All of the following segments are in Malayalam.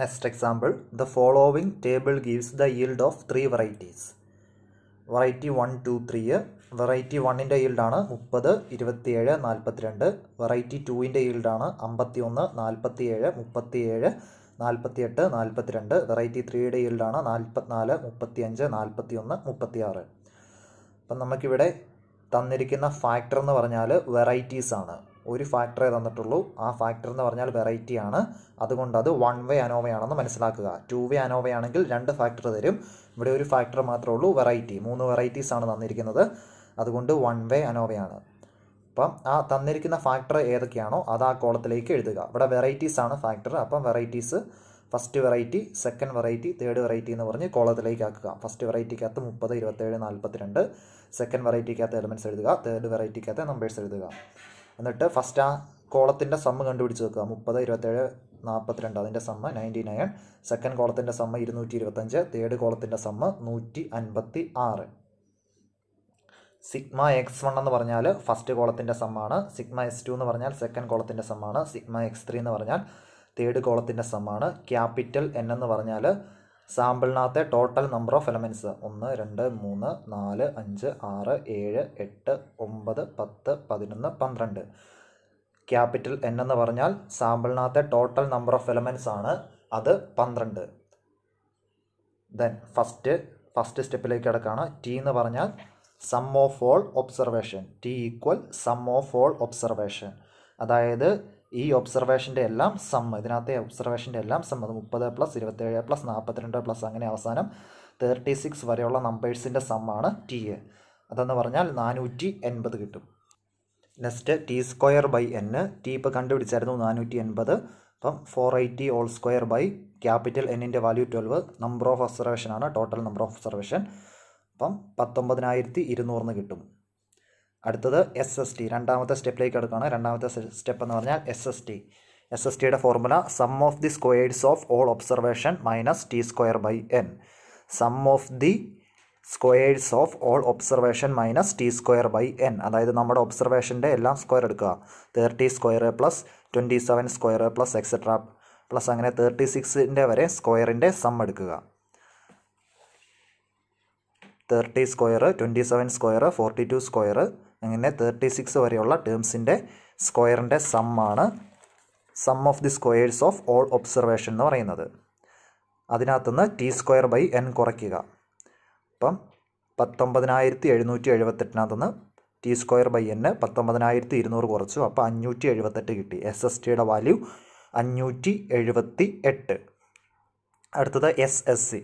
next example the following table gives the yield of three varieties variety one two three variety വണ്ണിൻ്റെ ഈൽഡാണ് മുപ്പത് ഇരുപത്തിയേഴ് നാൽപ്പത്തിരണ്ട് വെറൈറ്റി ടുവിൻ്റെ ഈൽഡാണ് അമ്പത്തി ഒന്ന് നാൽപ്പത്തിയേഴ് മുപ്പത്തിയേഴ് നാൽപ്പത്തിയെട്ട് നാൽപ്പത്തിരണ്ട് വെറൈറ്റി ത്രീയുടെ ഈൽഡാണ് നാൽപ്പത്തിനാല് മുപ്പത്തിയഞ്ച് നാൽപ്പത്തിയൊന്ന് മുപ്പത്തിയാറ് അപ്പം നമുക്കിവിടെ തന്നിരിക്കുന്ന ഫാക്ടർ എന്ന് പറഞ്ഞാൽ വെറൈറ്റീസ് ആണ് ഒരു ഫാക്ടറേ തന്നിട്ടുള്ളൂ ആ ഫാക്ടർ എന്ന് പറഞ്ഞാൽ വെറൈറ്റി ആണ് അതുകൊണ്ട് അത് വൺ വേ അനോവയാണെന്ന് മനസ്സിലാക്കുക ടു വേ അനോവയാണെങ്കിൽ രണ്ട് ഫാക്ടർ തരും ഇവിടെ ഒരു ഫാക്ടർ മാത്രമേ ഉള്ളൂ വെറൈറ്റി മൂന്ന് വെറൈറ്റീസ് ആണ് തന്നിരിക്കുന്നത് അതുകൊണ്ട് വൺ വേ അനോവയാണ് അപ്പം ആ തന്നിരിക്കുന്ന ഫാക്ടർ ഏതൊക്കെയാണോ അത് ആ കോളത്തിലേക്ക് എഴുതുക ഇവിടെ വെറൈറ്റീസ് ആണ് ഫാക്ടർ അപ്പം varieties first variety second variety third variety എന്ന് പറഞ്ഞ് കോളത്തിലേക്ക് ആക്കുക ഫസ്റ്റ് വെറൈറ്റിക്കകത്ത് മുപ്പത് ഇരുപത്തേഴ് നാൽപ്പത്തിരണ്ട് സെക്കൻഡ് വെറൈറ്റിക്കകത്ത് എലമെൻറ്റ്സ് എഴുതുക തേർഡ് വെറൈറ്റിക്കകത്ത് നമ്പേഴ്സ് എഴുതുക എന്നിട്ട് ഫസ്റ്റ് ആ കോളത്തിൻ്റെ സമ്മ കണ്ടുപിടിച്ച് വെക്കുക മുപ്പത് ഇരുപത്തേഴ് നാൽപ്പത്തിരണ്ട് അതിൻ്റെ സമ്മ നയൻറ്റി നയൻ സെക്കൻഡ് കോളത്തിൻ്റെ സമ്മ ഇരുന്നൂറ്റി ഇരുപത്തഞ്ച് തേർഡ് കോളത്തിൻ്റെ സമ്മ നൂറ്റി അൻപത്തി ആറ് സിഗ്മ എക്സ് വൺ എന്ന് പറഞ്ഞാൽ ഫസ്റ്റ് കോളത്തിൻ്റെ സമ്മാണ് സിഗ്മ എക്സ് ടു എന്ന് പറഞ്ഞാൽ സെക്കൻഡ് കോളത്തിൻ്റെ സമ്മാണ് സിഗ്മ എക്സ് ത്രീ എന്ന് പറഞ്ഞാൽ തേർഡ് കോളത്തിൻ്റെ സമ്മാണ് ക്യാപിറ്റൽ എൻ എന്ന് പറഞ്ഞാൽ സാമ്പിളിനകത്തെ ടോട്ടൽ നമ്പർ ഓഫ് എലമെൻറ്റ്സ് ഒന്ന് രണ്ട് മൂന്ന് നാല് അഞ്ച് ആറ് ഏഴ് എട്ട് ഒമ്പത് പത്ത് പതിനൊന്ന് പന്ത്രണ്ട് ക്യാപിറ്റൽ എൻ എന്ന് പറഞ്ഞാൽ സാമ്പിളിനകത്തെ ടോട്ടൽ നമ്പർ ഓഫ് എലമെൻറ്റ്സ് ആണ് അത് പന്ത്രണ്ട് ദെൻ ഫസ്റ്റ് ഫസ്റ്റ് സ്റ്റെപ്പിലേക്ക് കിടക്കുകയാണ് ടി എന്ന് പറഞ്ഞാൽ sum of all observation T equal sum of all observation അതായത് ഈ ഒബ്സർവേഷൻ്റെ എല്ലാം സം ഇതിനകത്തെ ഒബ്സർവേഷൻ്റെ എല്ലാം സം അത് മുപ്പത് പ്ലസ് ഇരുപത്തേഴ് പ്ലസ് നാൽപ്പത്തിരണ്ട് പ്ലസ് അങ്ങനെ അവസാനം തേർട്ടി സിക്സ് വരെയുള്ള നമ്പേഴ്സിൻ്റെ സമ്മാണ് ടി എ അതെന്ന് പറഞ്ഞാൽ നാനൂറ്റി എൺപത് കിട്ടും next T square by N T ഇപ്പോൾ കണ്ടുപിടിച്ചായിരുന്നു നാനൂറ്റി എൺപത് അപ്പം four eighty all square by capital എന്നിൻ്റെ value twelve number of observation ആണ് ടോട്ടൽ നമ്പർ ഓഫ് ഒബ്സർവേഷൻ അപ്പം പത്തൊമ്പതിനായിരത്തി ഇരുന്നൂറിന് കിട്ടും അടുത്തത് എസ് എസ് ടി രണ്ടാമത്തെ സ്റ്റെപ്പിലേക്ക് എടുക്കുകയാണ് രണ്ടാമത്തെ സ്റ്റെപ്പ് എന്ന് പറഞ്ഞാൽ S S T S S ടിയുടെ formula sum of the squares of all observation minus T square by N sum of the squares of all observation minus T square by N അതായത് നമ്മുടെ ഒബ്സർവേഷൻ്റെ എല്ലാം സ്ക്വയർ എടുക്കുക thirty square plus twenty seven square plus etcetera plus അങ്ങനെ തേർട്ടി സിക്സിൻ്റെ വരെ സ്ക്വയറിൻ്റെ സം എടുക്കുക thirty square twenty seven square forty two square അങ്ങനെ തേർട്ടി സിക്സ് വരെയുള്ള ടേംസിൻ്റെ സ്ക്വയറിൻ്റെ സം ആണ് sum of the squares of all observation എന്ന് പറയുന്നത് അതിനകത്തുനിന്ന് ടി സ്ക്വയർ ബൈ എൻ കുറയ്ക്കുക അപ്പം പത്തൊമ്പതിനായിരത്തി എഴുന്നൂറ്റി എഴുപത്തെട്ടിനകത്തുനിന്ന് ടി സ്ക്വയർ ബൈ എന്ന് പത്തൊമ്പതിനായിരത്തി ഇരുന്നൂറ് കുറച്ചു അപ്പോൾ അഞ്ഞൂറ്റി എഴുപത്തെട്ട് കിട്ടി എസ് എസ് ടിയുടെ വാല്യൂ അഞ്ഞൂറ്റി എഴുപത്തി എട്ട് അടുത്തത് S S C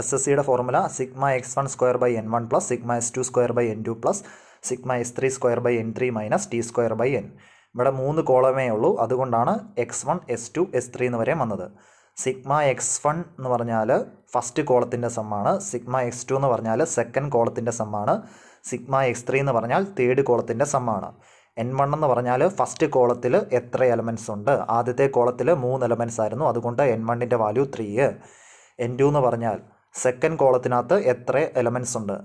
S S സിയുടെ formula sigma X one square by N one plus sigma S two square by N two plus sigma S three square by N three minus T square by N ഇവിടെ മൂന്ന് കോളമേ ഉള്ളൂ അതുകൊണ്ടാണ് X one S two S three എന്ന് വരെ വന്നത് സിഗ്മ എക്സ് വൺ എന്ന് പറഞ്ഞാൽ ഫസ്റ്റ് കോളത്തിൻ്റെ സമ്മാണ് സിഗ്മ എക്സ് ടു എന്ന് പറഞ്ഞാൽ സെക്കൻഡ് കോളത്തിൻ്റെ സമ്മാണ് സിഗ്മ എക്സ് ത്രീ എന്ന് പറഞ്ഞാൽ തേർഡ് കോളത്തിൻ്റെ സമ്മാണ് എൻ വൺ എന്ന് പറഞ്ഞാൽ ഫസ്റ്റ് കോളത്തിൽ എത്ര എലമെൻസ് ഉണ്ട് ആദ്യത്തെ കോളത്തിൽ മൂന്ന് എലമെൻസ് ആയിരുന്നു അതുകൊണ്ട് എൻ വണ്ണിൻ്റെ വാല്യൂ ത്രീ എൻ ടു എന്ന് പറഞ്ഞാൽ സെക്കൻഡ് കോളത്തിനകത്ത് എത്ര എലമെൻസ് ഉണ്ട്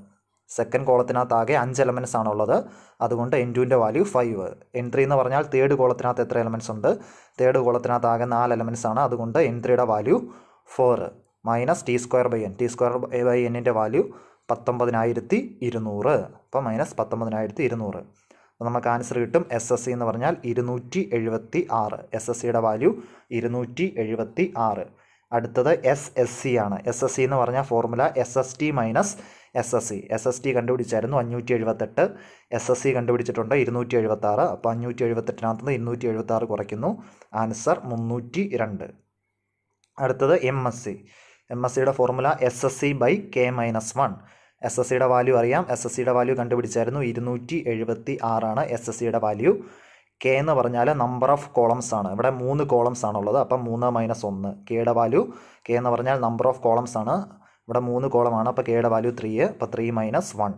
സെക്കൻഡ് കോളത്തിനകത്ത് ആകെ അഞ്ച് എലമെൻറ്റ്സ് ആണുള്ളത് അതുകൊണ്ട് എൻ ടുവിൻ്റെ വാല്യൂ ഫൈവ് എൻ ത്രീ എന്ന് പറഞ്ഞാൽ തേർഡ് കോളത്തിനകത്ത് എത്ര എലമെൻസ് ഉണ്ട് തേർഡ് കോളത്തിനകത്ത് ആകെ നാല് എലമെൻസ് ആണ് അതുകൊണ്ട് എൻ ത്രീയുടെ value four minus T square by N T square by എന്നിൻ്റെ വാല്യൂ പത്തൊമ്പതിനായിരത്തി ഇരുന്നൂറ് അപ്പോൾ മൈനസ് പത്തൊമ്പതിനായിരത്തി ഇരുന്നൂറ് അപ്പോൾ നമുക്ക് ആൻസർ കിട്ടും എസ് എസ് സി എന്ന് പറഞ്ഞാൽ ഇരുന്നൂറ്റി എഴുപത്തി ആറ് എസ് എസ് സിയുടെ വാല്യൂ ഇരുന്നൂറ്റി എഴുപത്തി ആറ് അടുത്തത് എസ് എസ് സി ആണ് എസ് എസ് സി എന്ന് പറഞ്ഞാൽ formula S S T minus S S C S S T കണ്ടുപിടിച്ചായിരുന്നു അഞ്ഞൂറ്റി എഴുപത്തെട്ട് എസ് എസ് സി കണ്ടുപിടിച്ചിട്ടുണ്ട് ഇരുന്നൂറ്റി എഴുപത്താറ് അപ്പോൾ അഞ്ഞൂറ്റി എഴുപത്തെട്ടിനകത്ത് നിന്ന് ഇരുന്നൂറ്റി എഴുപത്താറ് കുറയ്ക്കുന്നു ആൻസർ മുന്നൂറ്റി രണ്ട് അടുത്തത് M S C M S സിയുടെ formula S S C by K minus one S S സിയുടെ വാല്യൂ അറിയാം എസ് എസ് സിയുടെ വാല്യൂ കണ്ടുപിടിച്ചായിരുന്നു ഇരുന്നൂറ്റി എഴുപത്തി ആറാണ് എസ് എസ് സിയുടെ വാല്യൂ കെ എന്ന് പറഞ്ഞാൽ നമ്പർ ഓഫ് കോളംസ് ആണ് ഇവിടെ മൂന്ന് കോളംസ് ആണുള്ളത് അപ്പം മൂന്ന് മൈനസ് ഒന്ന് കെയുടെ വാല്യൂ കെ എന്ന് പറഞ്ഞാൽ നമ്പർ ഓഫ് കോളംസ് ആണ് ഇവിടെ മൂന്ന് കോളം ആണ് അപ്പോൾ കെയുടെ വാല്യൂ ത്രീ അപ്പോൾ ത്രീ മൈനസ് വൺ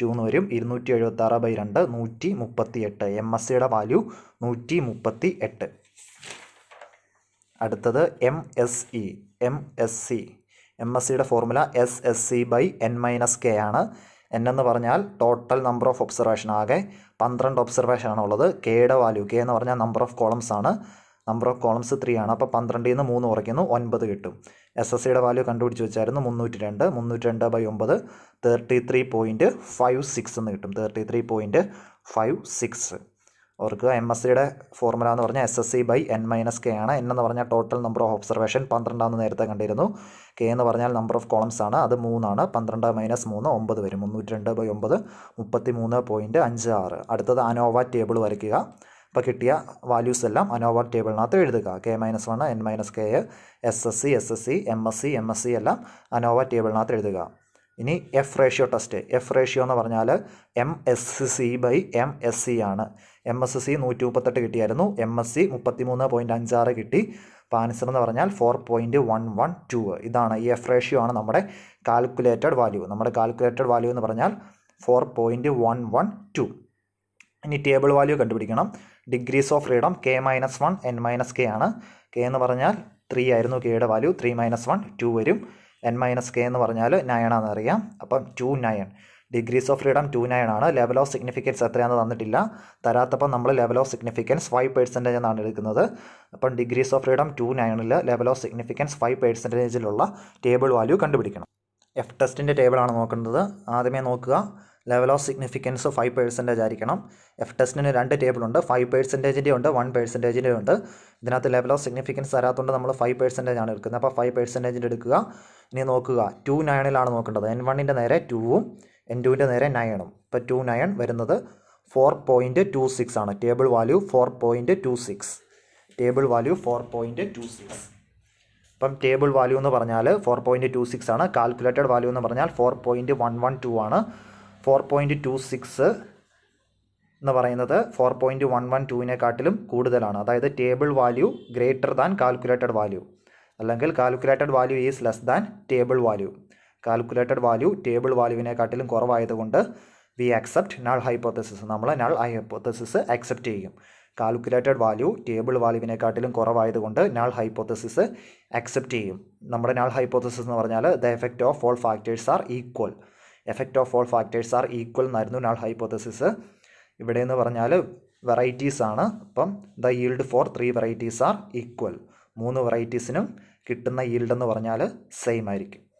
ടു എന്ന് വരും ഇരുന്നൂറ്റി എഴുപത്തി ആറ് ബൈ രണ്ട് നൂറ്റി മുപ്പത്തി എട്ട് എം എസ് സിയുടെ വാല്യൂ നൂറ്റി മുപ്പത്തി എട്ട് അടുത്തത് M S E M S C M S സിയുടെ formula S S C by N minus K ആണ് എൻ എന്ന് പറഞ്ഞാൽ ടോട്ടൽ നമ്പർ ഓഫ് ഒബ്സർവേഷൻ ആകെ പന്ത്രണ്ട് ഒബ്സർവേഷൻ ആണുള്ളത് കെയുടെ വാല്യൂ കെ എന്ന് പറഞ്ഞാൽ നമ്പർ ഓഫ് കോളംസ് ആണ് നമ്പർ ഓഫ് കോളംസ് ത്രീ ആണ് അപ്പോൾ പന്ത്രണ്ടിൽ നിന്ന് മൂന്ന് കുറയ്ക്കുന്നു ഒൻപത് കിട്ടും എസ് എസ് സിയുടെ വാല്യൂ കണ്ടുപിടിച്ച് വെച്ചായിരുന്നു മുന്നൂറ്റി രണ്ട് മുന്നൂറ്റി രണ്ട് ബൈ ഒമ്പത് thirty three point five six എന്ന് കിട്ടും thirty three point five six ഓർക്കുക എം എസ് സിയുടെ ഫോർമുല എന്ന് പറഞ്ഞാൽ S S C by N minus K ആണ് എൻ എന്ന് പറഞ്ഞാൽ ടോട്ടൽ നമ്പർ ഓഫ് ഒബ്സർവേഷൻ പന്ത്രണ്ടാന്ന് നേരത്തെ കണ്ടിരുന്നു കെ എന്ന് പറഞ്ഞാൽ നമ്പർ ഓഫ് കോളംസ് ആണ് അത് മൂന്നാണ് പന്ത്രണ്ട് മൈനസ് മൂന്ന് ഒമ്പത് വരും മുന്നൂറ്റി രണ്ട് ബൈ ഒമ്പത് മുപ്പത്തി മൂന്ന് പോയിൻറ്റ് അഞ്ച് ആറ് അടുത്തത് അനോവ ടേബിൾ വരയ്ക്കുക അപ്പോൾ കിട്ടിയ വാല്യൂസ് എല്ലാം അനോവ ടേബിളിനകത്ത് എഴുതുക K minus one N minus K S S C S S C M S C M S C എല്ലാം അനോവ ടേബിളിനകത്ത് എഴുതുക ഇനി F ratio test F ratio എന്ന് പറഞ്ഞാൽ M S C by M S C ആണ് എം എസ് സി നൂറ്റി മുപ്പത്തെട്ട് കിട്ടിയായിരുന്നു എം എസ് സി മുപ്പത്തിമൂന്ന് പോയിൻറ്റ് അഞ്ചാറ് കിട്ടി അപ്പോൾ ആൻസർ എന്ന് പറഞ്ഞാൽ four point one one two ഇതാണ് ഈ എഫ് റേഷ്യോ ആണ് നമ്മുടെ കാൽക്കുലേറ്റഡ് വാല്യൂ നമ്മുടെ കാൽക്കുലേറ്റഡ് വാല്യൂ എന്ന് പറഞ്ഞാൽ four point one one two ഇനി ടേബിൾ വാല്യൂ കണ്ടുപിടിക്കണം degrees of freedom K minus one N minus K ആണ് കെ എന്ന് പറഞ്ഞാൽ ത്രീ ആയിരുന്നു കെയുടെ value three minus one two വരും എൻ മൈനസ് കെ എന്ന് പറഞ്ഞാൽ നയൻ അറിയാം അപ്പം two nine degrees of freedom two nine ആണ് ലെവൽ ഓഫ് സിഗ്നിഫിക്കൻസ് എത്രയാണെന്ന് തന്നിട്ടില്ല തരാത്തപ്പം നമ്മൾ level of significance five percentage എന്നാണ് എടുക്കുന്നത് അപ്പം ഡിഗ്രീസ് ഓഫ് ഫ്രീഡം ടു നയനിൽ ലെവൽ ഓഫ് സിഗ്നിഫിക്കൻസ് ഫൈവ് പെർസെൻറ്റേജിലുള്ള ടേബിൾ വാല്യൂ കണ്ടുപിടിക്കണം എഫ് ടെസ്റ്റിൻ്റെ ടേബിളാണ് നോക്കേണ്ടത് ആദ്യമേ നോക്കുക level of significance five percentage ആയിരിക്കണം എഫ് ടെസ്റ്റിന് രണ്ട് ടേബിളുണ്ട് ഫൈവ് പേഴ്സൻറ്റേജിൻ്റെ ഉണ്ട് വൺ പേഴ്സൻറ്റേജിൻ്റെ ഉണ്ട് ഇതിനകത്ത് ലെവൽ ഓഫ് സിഗ്നിഫിക്കൻസ് തരാത്തതുകൊണ്ട് നമ്മൾ ഫൈവ് പേഴ്സൻറ്റേജ് ആണ് എടുക്കുന്നത് അപ്പോൾ ഫൈവ് പേഴ്സൻറ്റേജിൻ്റെ എടുക്കുക ഇനി നോക്കുക ടു നയണിലാണ് നോക്കേണ്ടത് എൻ വണ്ണിൻ്റെ നേരെ ടൂവും എൻ ടുവിൻ്റെ നേരെ നയണും ഇപ്പോൾ ടു നയൺ വരുന്നത് ഫോർ പോയിൻ്റ് ടു സിക്സ് ആണ് table value four point two six table value four point two six അപ്പം ടേബിൾ വാല്യൂ എന്ന് പറഞ്ഞാൽ ഫോർ പോയിൻറ്റ് ടു സിക്സ് ആണ് കാൽക്കുലേറ്റഡ് വാല്യൂ എന്ന് പറഞ്ഞാൽ four point one one two ആണ് ഫോർ പോയിൻറ്റ് ടു സിക്സ് എന്ന് പറയുന്നത് ഫോർ പോയിൻറ്റ് വൺ വൺ ടുവിനെക്കാട്ടിലും കൂടുതലാണ് അതായത് table value greater than calculated value അല്ലെങ്കിൽ calculated value is less than table value calculated value table വാല്യൂവിനെക്കാട്ടിലും കുറവായതുകൊണ്ട് വി അക്സെപ്റ്റ് നൾ ഹൈപ്പോത്തസിസ് നമ്മൾ നൾ ഹൈപ്പോത്തസിസ് അക്സെപ്റ്റ് ചെയ്യും കാൽക്കുലേറ്റഡ് വാല്യൂ ടേബിൾ വാല്യൂവിനെക്കാട്ടിലും കുറവായതുകൊണ്ട് നൾ ഹൈപ്പോത്തസിസ് അക്സെപ്റ്റ് ചെയ്യും നമ്മുടെ നൾ ഹൈപ്പോത്തസിസ് എന്ന് പറഞ്ഞാൽ the effect of all factors are equal effect of all factors are equal എന്നായിരുന്നു നാൾ ഹൈപ്പോത്തസിസ് ഇവിടെ എന്ന് പറഞ്ഞാൽ വെറൈറ്റീസ് ആണ് അപ്പം the yield for three varieties are equal മൂന്ന് വെറൈറ്റീസിനും കിട്ടുന്ന ഈൽഡ് എന്ന് പറഞ്ഞാൽ സെയിം ആയിരിക്കും